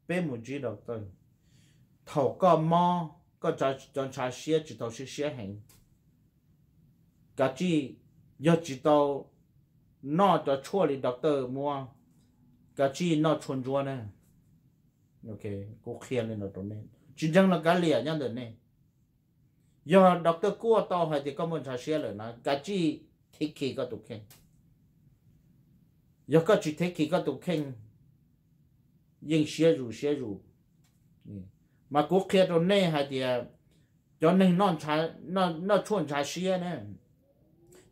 Speaker 1: bé một chỉ đọt tờ thầu có mò có cho cho cha xe chỉ tao xe xe hành cả chỉ giờ chỉ tao nó cho chua đi đọt tờ mua cả chỉ nó chuồn chuồn nè ok cũng khiên lên nó tốn nè chỉ chẳng là cái lìa nhá được nè giờ doctor cua to hay thì có muốn chia xe rồi nó cái chi thích khi có tụt khen giờ có chỉ thích khi có tụt khen nhưng xe rủ xe rủ mà cố kia rồi nè hay thì à, cho nên nó trả nó nó chuồn trả xe nè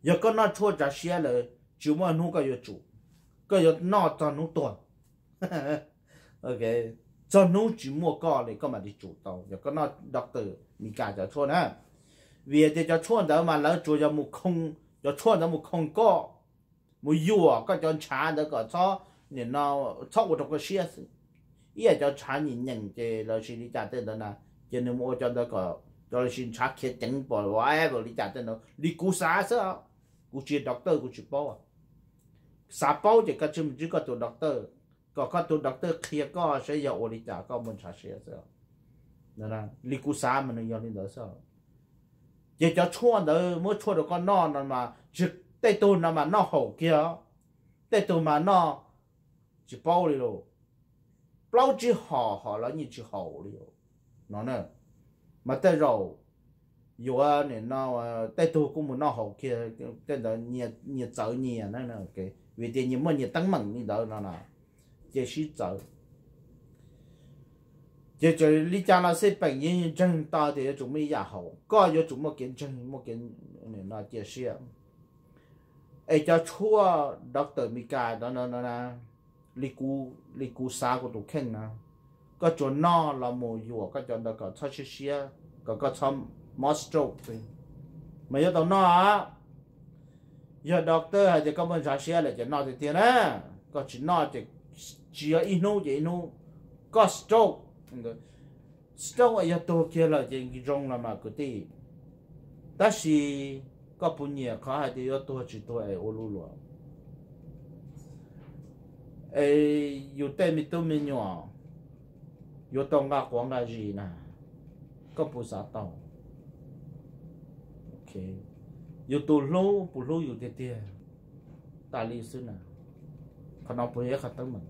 Speaker 1: giờ có nó chuồn trả xe rồi chú mà nó có chủ có giờ nó cho nó tuần ok cho nó chú mua co này có mà đi chủ tàu giờ có nó doctor 米家就错呢，别的就错的嘛，老做就木空，就错的木空个，木有啊，个叫查那个操，你那操我这个写是，也叫查你人家老师你家的的呢，就你莫叫那个老师查开整包歪包你家的呢，你顾啥事啊？顾是 doctor 顾是包啊，啥包就个就只个做 doctor，个个做 doctor 开个谁要我你家个门查谁事啊？nè là li cú sa mà nó yon đi đó sao giờ cho chua đó mới chua được con non nó mà trực tay tôi nó mà nó hậu kia tay tôi mà nó chỉ bao đi rồi bao chỉ họ họ là như chỉ hậu đi rồi nó nè mà tay rồi dù à nè nó tay tôi cũng muốn nó hậu kia cái đó nhiệt nhiệt trở nhiệt nó nè cái vì tiền nhiệt mà nhiệt tăng mạnh đi đó nó nè chỉ chỉ trở giờ giờ lý cha nó sẽ bệnh nhân chân ta thì chúng mới giả hậu có giờ chúng mới kiến chân mới kiến này nó chia ai cho chua doctor Mika đó nó nó là lý cú lý cú xa của khen nè có chỗ nó là mồ dùa có chỗ đó có cho chia sẻ có có cho mostro mà giờ tao nó á doctor hay giờ có muốn chia sẻ là giờ nó thì tiền á có chỉ nó thì chỉ ít nô chỉ nô có stroke rồi still ai to kia là chỉ cái rong là mà cái ti, ta chỉ có bốn nhà khó hay thì to chỉ to ai ô lù lù ai yêu tay mi tôi mi nhỏ yêu tông ngã quăng ngã gì na, có bốn sáu tông ok yêu to lâu bốn lâu yêu tiệt tiệt ta lý sư nè khả năng bốn ấy khả năng mình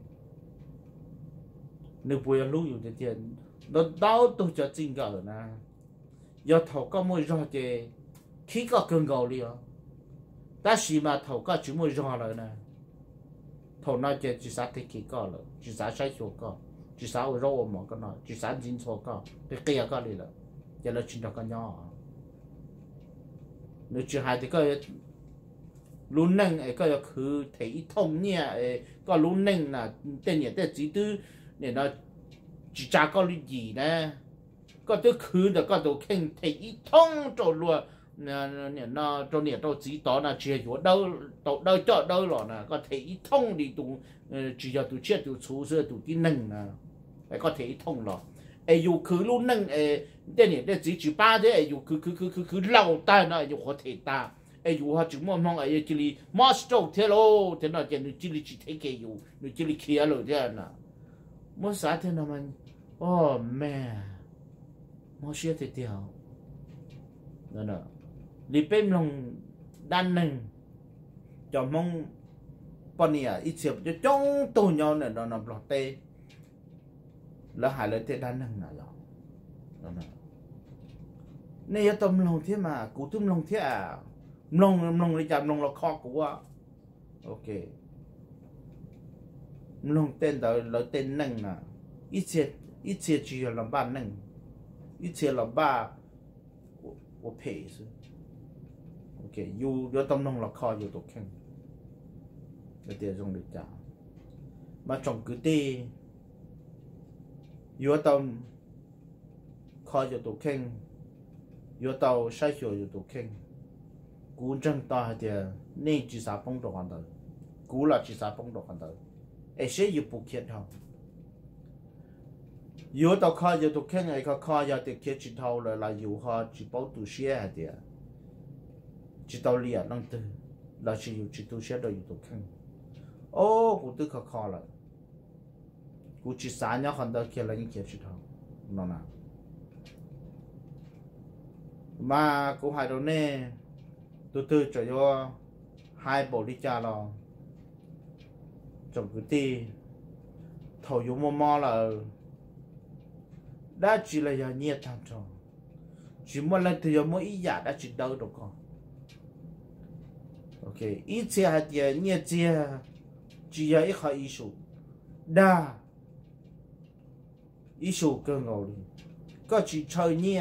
Speaker 1: nếu bây giờ lúc dùng tiền tiền nó đau tôi cho chính cả rồi nè giờ thầu có mỗi rõ chê khi có cơn gạo đi đó ta xí mà thầu có chỉ mỗi rõ rồi nè thầu nói chê chỉ sáng thì khi có rồi chỉ sáng sai chỗ có chỉ sáng ở râu mà cái nào, chỉ sáng dính chỗ có cái kia có đi rồi giờ nó chỉ đó có nhỏ nếu chỉ hai thì có lũ nâng cái có cứ thấy thông nhẹ cái có lũ nâng là tên nhẹ tên chỉ tư nên nó chỉ trả có lý gì nè có tôi khứ được có tôi khen thấy thông cho luôn nè nó cho nè tôi chỉ tỏ là chỉ chỗ đâu đâu cho đâu rồi nè có thể thông thì tụ chỉ ờ, cho tụ chết tụ số xưa tụ tin nâng nè phải có thể thông rồi ai dù khứ luôn nâng ai tên nè chỉ chỉ ba thế ai dù khứ khứ khứ khứ lâu ta nó ai dù có ta ai dù họ chỉ mong mong ai chỉ li master thế lo thế nào chỉ chỉ li chỉ thấy cái dù chỉ li kia rồi thế nào muốn xả thế nào mình oh mẹ muốn xia thì tiểu đó đó đi bên lòng đan nừng cho mong con nia ít xếp cho trong tù nhau này đó nó lọt tê là hai lời tê đan nừng nào, lọt đó đó này tâm lòng thế mà cụ tâm lòng thế à lòng lòng đi chạm lòng là khó của ok nông tên đó là tên nâng là ít chia ít chia chỉ là ba nâng ít chia là ba của pay ok yêu yêu tâm nông là khó yêu tổ khen là tiền dùng được trả mà trong cứ tê yêu tâm khó yêu tổ khen yêu tàu sai hiểu yêu tổ khen cú chân ta thì nên chỉ sa phong đồ hoàn đời cú là chỉ sa phong đồ hoàn đời เอเชียอยู่ปุกเขียนเขาอยู่ตัวข้อยู่ตัวแค่ไงก็ข้อยู่ตัวเขียนจิตเท่าเลยลายอยู่เขาจิตเป้าตัวเชียเดียจิตเท่าเลียนั่งตื่นเราจะอยู่จิตตัวเชียเราอยู่ตัวแค่โอ้กูตื่นเขาข้อเลยกูจิตสารเนี่ยคนเดียวเขียนอะไรนี่เขียนจิตเท่านั่นน่ะมากูหายตรงนี้ตัวตื่นจะย่อ hai bộ đi cha lo trong cái tì thầu yếu mò mò là đã chỉ là nhà nhiệt tham trong chỉ một lần thì giờ mỗi ý giả đã chỉ đâu được con ok ý chia hạt giờ nhiệt chia chỉ giờ ít khỏi ý số đa ý số cơ ngầu đi có chỉ chơi nhia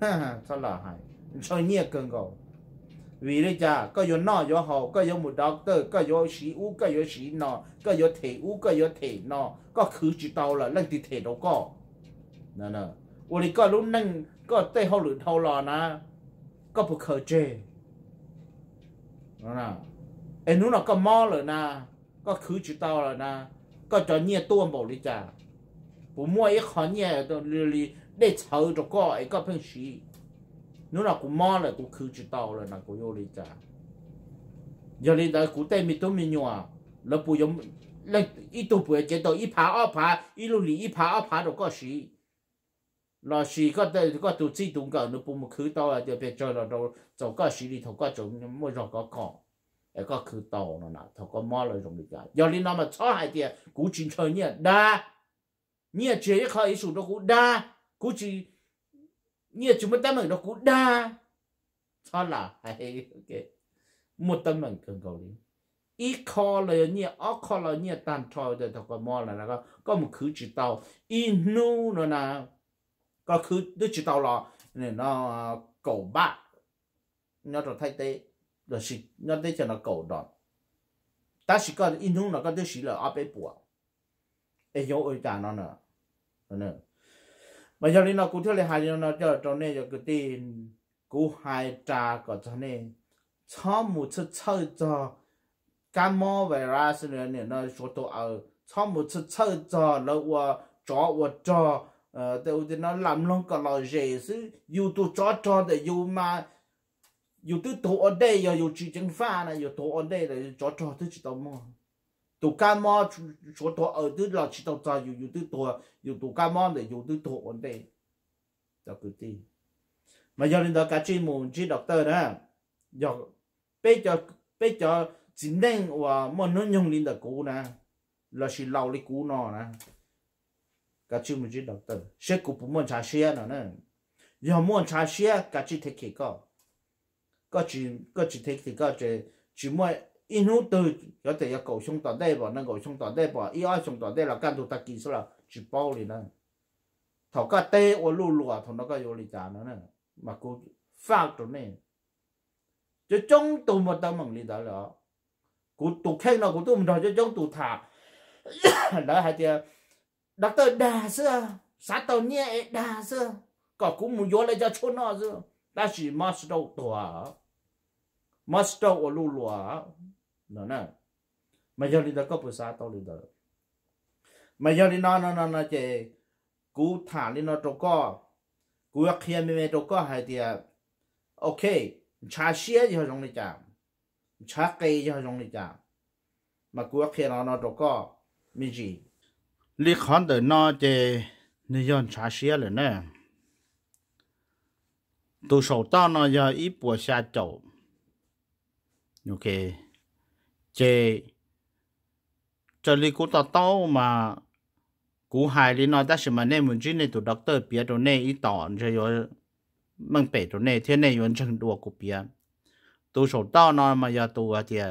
Speaker 1: ha ha sao là hay chơi nhia cơ ngầu vì đấy cha có vô nọ vô họ có vô một doctor, tơ có vô sĩ u có vô sĩ nọ có vô thể u có vô thể nọ có khứ chỉ tàu là lên thì thể đâu có nè nè ô đi có lúc nâng có tây hậu lửa hậu lò có một khờ chê nè nè em nó có mò rồi nè có khứ chỉ tàu rồi nè có cho nhẹ tuôn bảo đi cha bố mua ít khó nhẹ rồi để cháu cho có ấy có phân nếu là cũng mò là cũng cứ chỉ tàu là là cũng vô lý cả giờ đi tới cũng tay mình tôi mình nhòa là bù yếm, là ít tụ bù chế độ ít phá ở phá ít lù lì ít phá ở phá được có gì là gì có đây có tụ chỉ đúng cả nó bù một cứ tàu là được biết cho là đâu cho có gì đi thầu có chúng mỗi rồi có cỏ ấy có cứ tàu nó là thầu có mò là dùng được cả giờ đi nó mà cho hai tiền cũng chỉ chơi nhỉ đa nhỉ chế khó ý số nó cũng đa cũng chỉ như chúng ta mình nó cũng đa cho là hay ok một tâm mình cần cầu lý ý khó là như ó khó là như tàn thôi để thọc vào mò là nó có có một khứ chỉ tàu ý nu nó là có cứ đứa chỉ tàu là nên nó à, cầu bạc nó rồi thay tế rồi chỉ nó tế cho nó cầu đòn ta chỉ có ý nu nó có đứa chỉ là ở bên bùa ấy nhớ ơi ta nó nữa nữa mà giờ đi nó cũng theo là hai giờ nó cho cho nên giờ cái tiền cú hai trà có cho nên cho một chút chơi cho cá mò về ra xin là nè nó số tổ ở cho một chút chơi cho nó qua cho qua cho ờ tôi thì nó làm luôn cả lo gì chứ dù tôi cho cho để dù mà dù tôi tổ ở đây giờ dù chỉ chứng pha này dù tổ ở đây là cho cho tôi chỉ tao mua tụ cam mò số thọ ở tư là chỉ tàu tàu dù dù thứ to, dù tụ cam mò để dù thứ to ổn định đó cứ đi mà giờ lên đó cả chuyên môn chuyên doctor đó giờ bây giờ bây giờ chỉ nên và mà nó nhung lên đó cũ nè là chỉ lâu lấy cũ nó nè cả chuyên môn chuyên doctor sẽ cố không muốn trả xe nữa nè giờ muốn trả xe cả chuyên thấy cái có có chỉ có chỉ thấy cái có chỉ chỉ mỗi inu tu có thể là cầu sông tỏ đây bỏ năng cầu sông tỏ đây bỏ ý ai sông tỏ đây là căn tu ta kỳ số là chỉ bao liền nè thảo cá tê ô lu lụa thằng nó có vô lý trả nè mà cô phát rồi nè chứ trong tu mà tao mong lý đó là cô tu khen nó cô tu mình rồi chứ thả đó hay thì đặc tơ đà xưa sát tàu nhẹ đà xưa có cũng muốn vô lại cho chôn nó xưa ta chỉ mất đâu tuổi master o lu lua no na majority da ko pusa to li da majority na na no no che cú thả lên nó đâu có cú ác khi mình to có hay thì ok cha xia gì họ dùng để chạm cha cây gì họ dùng để chạm mà cú ác khi nó nó đâu có mình gì lý khán đời nó thì nên dùng cha xia rồi nè tôi sầu tao nó giờ ít bữa xa chậu โอเค เจจะลีกูต่อโตมา กูหายลีนอยแต่ฉันมาเนี่ยมันจีในตัวด็อกเตอร์เปียตัวเนี่ยอีต่อจะยมันเป็ดตัวเนี่ยเที่ยเนี่ยยนชังดัวกูเปีย ตัวโสดต้อนอนมายาตัวเจีย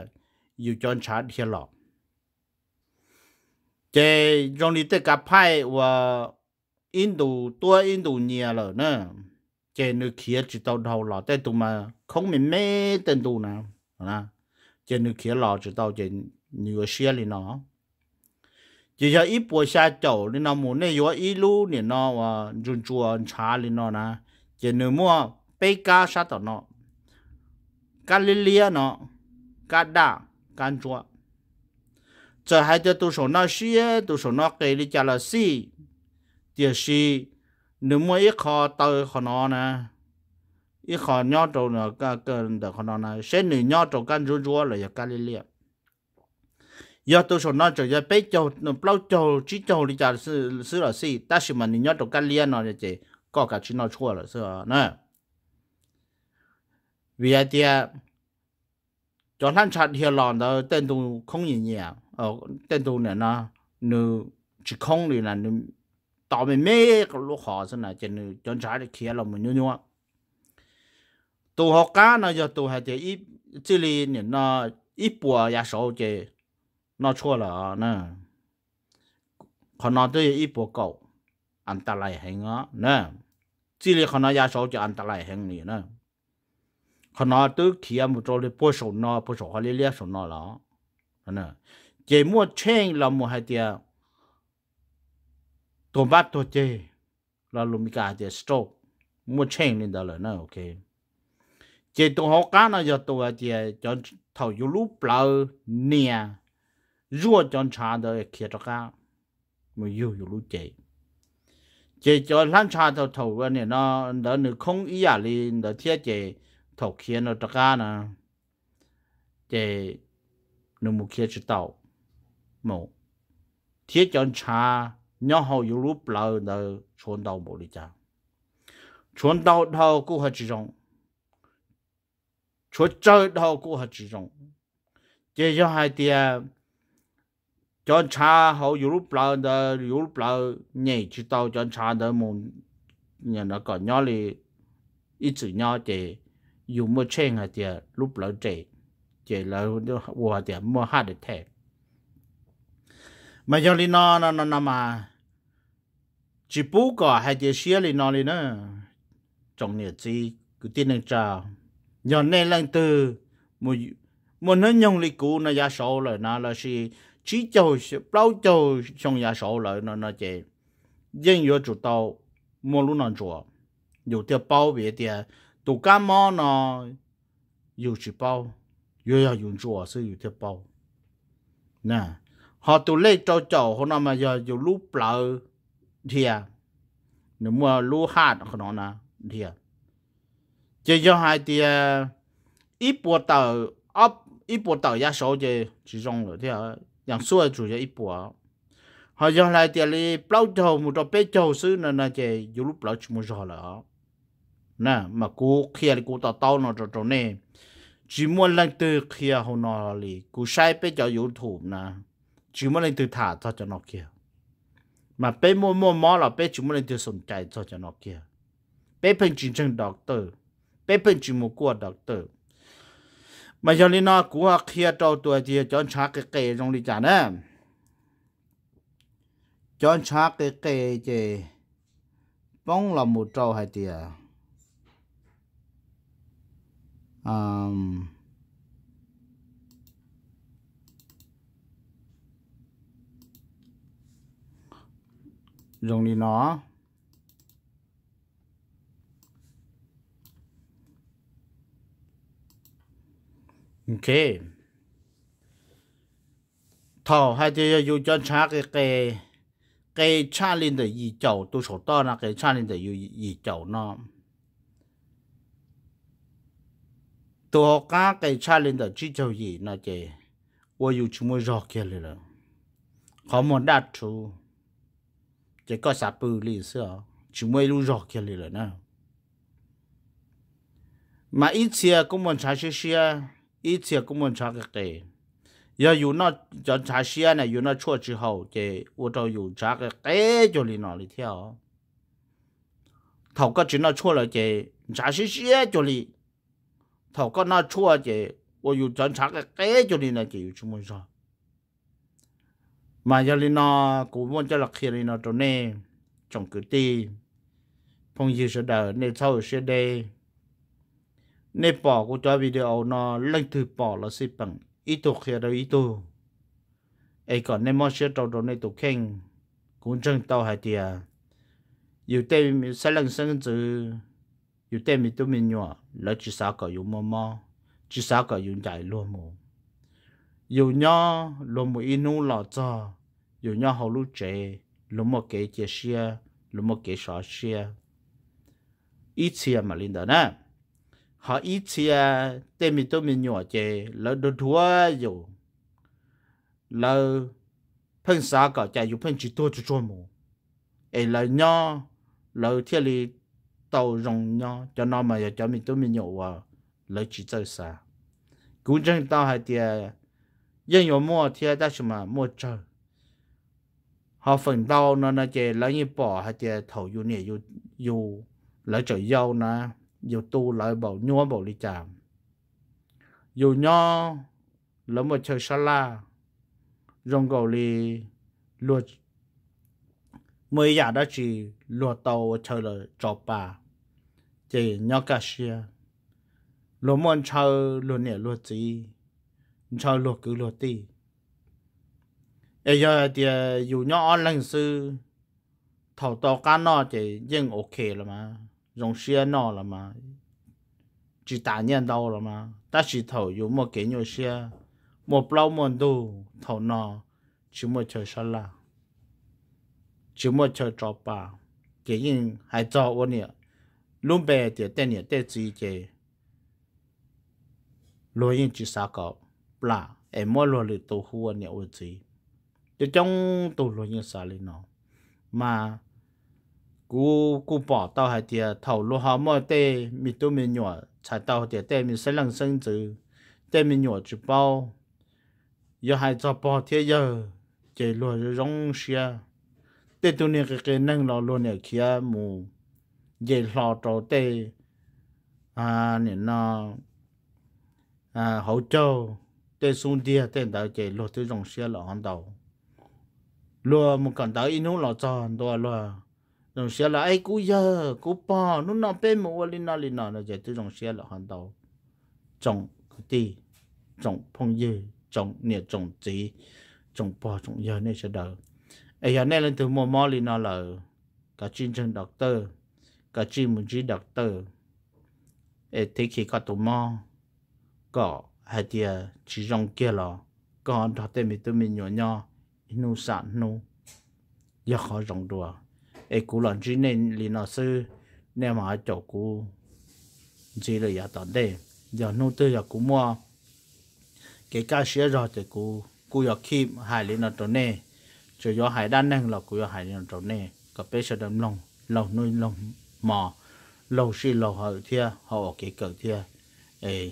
Speaker 1: อยู่จนชาร์เทียหลอกเจองลีเตกับไพ่ว่าอินดูตัวอินดูเนียเลยเนอะเจนึกเขียจิตเอาเราแต่ตัวมาคงไม่แม่เต็มตัวนะ à chỉ nếu kia lò chỉ tao chỉ nhiều xe lên nó chỉ cho ít bữa xa chậu lên nó muốn này có ít lú lên nó và ờ, run chua trà lên nó nè chỉ nếu mua bê cá sát tao nó cá lê lê nó cá đa cá chua giờ hai cho tôi số nó xe tôi số nó cái đi chả là xì thì xì nếu mua ít kho tao kho nó nè 一好鸟州呢，个个的可能呢，谁女鸟州干猪猪了也干哩哩。要都说那这要被叫那老叫只叫的家是是了是，但是嘛你鸟州干哩呢这这，搞个去那错了是吧？那，别的，叫他查天了的，等到空一年，哦，等到呢呢，你只空里呢，你倒霉没个落好是呢，就你检查的开了没牛牛。tu học cá nó giờ tu hay chỉ ít chỉ li nó ít bùa ya số chỉ nó chua là nè còn nó tôi ít bùa cầu anh ta lại hành á nè chỉ li còn nó ya số chỉ anh ta lại hành nè nè còn nó tôi khi em một chỗ đi bôi sổ nó bôi sổ họ li li sổ nó là nè chỉ mua chen là mua hai tia tôm bát tôi chơi là lùm cá chỉ stroke mua chen lên đó là nè ok chỉ tụ họ cá nó giờ tụ chỉ cho thầu yêu lúc lâu nè rùa cho trà đời kia cho cá mà yêu yêu lúc chỉ chỉ cho lăn trà thầu thầu vậy nè nó đỡ nữa không ý à li đỡ thiết chỉ thầu kia nó cho cá nè chỉ nó một kia chỉ tàu một thiết cho trà nhau hầu yêu lúc lâu đỡ chuẩn đầu một đi cha chuẩn đầu thầu cũng hết chỉ rộng chúa chơi đó của họ chỉ chỉ cho hai tia cho cha họ Europe là đó Europe là nhảy chỉ tao cho cha đó muốn nhà nó còn nhỏ thì ít chữ nhỏ thì dùng một chen hai tia lúc lớn trẻ chỉ là hoa mua hai để thèm mà giờ thì nó nó nó mà chỉ bù cả hai tia xia thì nó thì nó trong nhiều gì cứ tin được chào nhờ nên lần từ một một nó nhông lịch cũ nó giá số rồi nó là gì chỉ châu bao châu trong giá số rồi nó nó chỉ dân yếu chủ tàu mua lúc nào chùa dù tiêu bao biệt tiền tụ cá mò nó dù chỉ bao dù là dùng chùa sư dù tiêu bao nè họ tụ lấy châu châu họ nó mà giờ dù lúc lỡ thì à nếu mà lúc hạt họ nó nè thì à จะย้อนไเดี่อีปวดต๋ออีปวดต๋อยาสูจะจีจงเลยทีวอย่างสู้จะจะอีปัวหายย้อนไปที่ลีเปล่าเจ้ามุดเป็ดเจ้าซื้อนั่นจะยุลเปล่าชิมจ่อเลยน่ะมากูเขียนกูต่อเต้าหน้าจอเนี่ยจีมวันหลังตื่นเขียนหัวนอนลีกูใช้เป็ดจ้ายูถูกนะจีมวันหลังตื่นถ่ายทอาจะนอนเขียนมาเป็ดมัวมัวมอเราเป็ดจีมวันหลังตื่นสนใจทอาจะนอนเขียนเป็ดเพ็่งจีนจังด็อกเตอร์ bé bên chỉ một quả đặc tử mà cho nên nó cũng kia trâu tuổi thì cho cha cái kề trong đi trả nè cho cha cái kề thì bóng là một trâu hay tiệt um, dùng đi nó ok thọ hay thì yêu cho cha cái cái cái cha linh để gì chậu tôi sổ to là cái cha linh để yêu gì chậu nó tôi học cả cái cha linh để chỉ chậu gì nó chỉ tôi yêu chúng mới rõ kia rồi khó mà đạt chú chỉ có sạp bự lì xưa chúng mới lu rõ kia rồi nè mà ít xia cũng muốn trả xia 一切根本查个给。要有那咱查些呢，有那错之后，这我就有查个给就里那里跳。头个只那错了，这查些些就里。头个那错这，我有咱查个给就里那就有什么啥？mà giờ lên nó cũng muốn cho lạc khi lên nó chỗ này trong cứ ti, phong gì sẽ đợi, nên sau sẽ đây nè bỏ của cho video nó lên từ bỏ là xí bằng ít tổ kia đâu ít tổ ấy còn nè mọi chuyện trâu đồ nè tổ khen cũng chẳng tao hay tiệt dù tê sai lần sang chữ dù tê mình tôi mình nhỏ là chỉ sao có dùng mò mò chỉ sao cả dùng chạy luôn mồ dù nhỏ luôn mồ inu lọ cho dù nhỏ hầu lúc trẻ luôn mồ kế chia chia luôn mồ kế sọ chia ít chia mà linh đó nè họ ít xe tên mình tôi mình nhỏ chè lỡ đồ thua dù lỡ phân xã cả chạy dù phân chỉ tôi cho cho mù ấy lỡ nhỏ lỡ thiết lý tàu rồng nhỏ cho nó mà cho mình tôi mình nhỏ vào lỡ chỉ chơi xa cũng chẳng tao hay tiền dân yếu mua thì ta chỉ mà mua chơi họ phần tao nó nó chè lỡ như bỏ hay tiền thầu dù nè dù dù lỡ chơi dâu nó dù tu lại bảo nhua bảo lý chạm dù nho lớn một chơi sa la rong gầu lì luật mới giả đã chỉ luật tàu chơi là trò bà chỉ nhau cả xia lúa mòn chơi lúa nẻ lúa gì chơi lúa cứ lúa tì bây giờ thì à, dù nhau ăn lần sư thầu tàu cá nó chỉ riêng ok rồi mà rong xe nọ là mà chỉ tả nhân đâu là mà ta chỉ thầu yếu một cái nhiều xia một bao một đồ, thầu nọ chỉ một chờ sao là chỉ một chờ cho bà cái yên hay cho ôn nhỉ luôn bè thì tên nhỉ tên gì cái lối yên chỉ sao cậu là em mua lối được tàu hua nhỉ ôn gì để trong tàu lối yên sao lên nó mà cú cú bỏ tao hay tiệt thầu lúa hoa mơ tê mi tu mi nhỏ chạy tao tiệt tê mi sẽ lăng sinh chữ tê mi nhỏ chữ bao giờ hay cho bỏ thế giờ chỉ lúa rong xia tê tu nè cái cái năng lò luôn nè kia mù giờ lò trâu tê à nè nó à hậu châu tê xuống đi tê đào chạy lúa tu rong xia lò hàng đầu lúa một cần đào inu lò cho đua lúa dòng xe là ai cú giờ cú bò nó nọ bên một lần nọ lần nọ nó giờ tôi dòng xe là hoàn đầu trồng tì trồng phong dư trồng nè trồng chỉ trồng bò trồng giờ này sẽ đỡ ai giờ này lên từ mò mò lần nọ là cả chuyên chân doctor cả chuyên một chuyên doctor ai thấy khi có tụ mò có hay thì chỉ dòng kia là còn đó tên mình tôi mình nhỏ nhỏ nó sản nó giờ khó dòng đùa เอกูหลอนจีเนลีนอซื้อเนี่ยมาจกูจีเลยอย่าตอนเด้อย่านู่นตัวอย่ากูมัวเกก้าเชื่อรอจะกูกูอยากคีบหายลีนอตัวเน่จะย่อหายด้านนั่งหรอกกูอยากหายลีนอตัวเน่ก็เป็นเสด็จลงลงนู่นลงหมอลงชีลงเขาเทียเขาออกเกิดเทียเอ้ย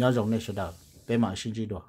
Speaker 1: ย้อนลงในเสด็จเป็นหมาชิจิด้วย